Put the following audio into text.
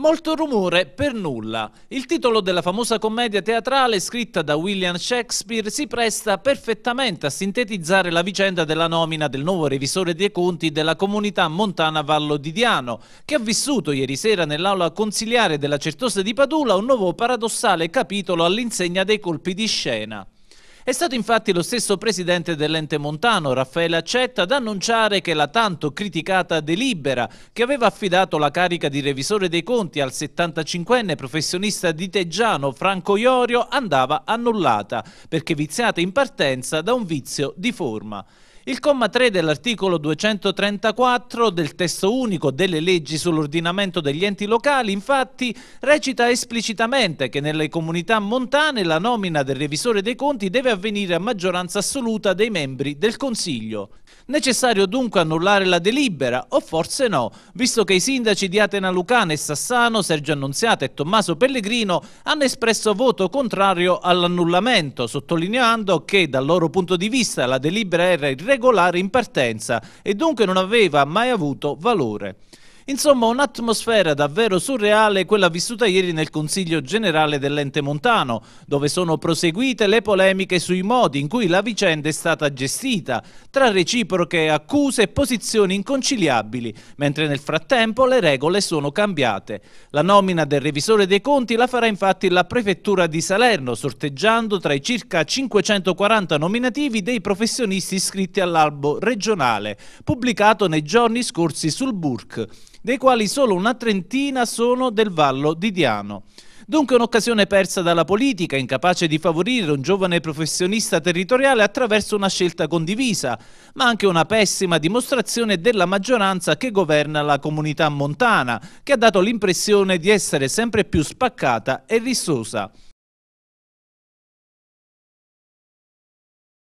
Molto rumore per nulla. Il titolo della famosa commedia teatrale scritta da William Shakespeare si presta perfettamente a sintetizzare la vicenda della nomina del nuovo revisore dei conti della comunità montana Vallo di Diano, che ha vissuto ieri sera nell'aula consiliare della Certosa di Padula un nuovo paradossale capitolo all'insegna dei colpi di scena. È stato infatti lo stesso presidente dell'ente montano, Raffaele Accetta, ad annunciare che la tanto criticata delibera che aveva affidato la carica di revisore dei conti al 75enne professionista di Teggiano Franco Iorio andava annullata perché viziata in partenza da un vizio di forma. Il comma 3 dell'articolo 234 del testo unico delle leggi sull'ordinamento degli enti locali infatti recita esplicitamente che nelle comunità montane la nomina del revisore dei conti deve avvenire a maggioranza assoluta dei membri del Consiglio. Necessario dunque annullare la delibera? O forse no, visto che i sindaci di Atena Lucana e Sassano, Sergio Annunziata e Tommaso Pellegrino hanno espresso voto contrario all'annullamento, sottolineando che dal loro punto di vista la delibera era irregolare in partenza e dunque non aveva mai avuto valore. Insomma, un'atmosfera davvero surreale quella vissuta ieri nel Consiglio Generale dell'Ente Montano, dove sono proseguite le polemiche sui modi in cui la vicenda è stata gestita, tra reciproche accuse e posizioni inconciliabili, mentre nel frattempo le regole sono cambiate. La nomina del revisore dei conti la farà infatti la Prefettura di Salerno, sorteggiando tra i circa 540 nominativi dei professionisti iscritti all'albo regionale, pubblicato nei giorni scorsi sul Burk dei quali solo una trentina sono del Vallo di Diano. Dunque un'occasione persa dalla politica, incapace di favorire un giovane professionista territoriale attraverso una scelta condivisa, ma anche una pessima dimostrazione della maggioranza che governa la comunità montana, che ha dato l'impressione di essere sempre più spaccata e rissosa.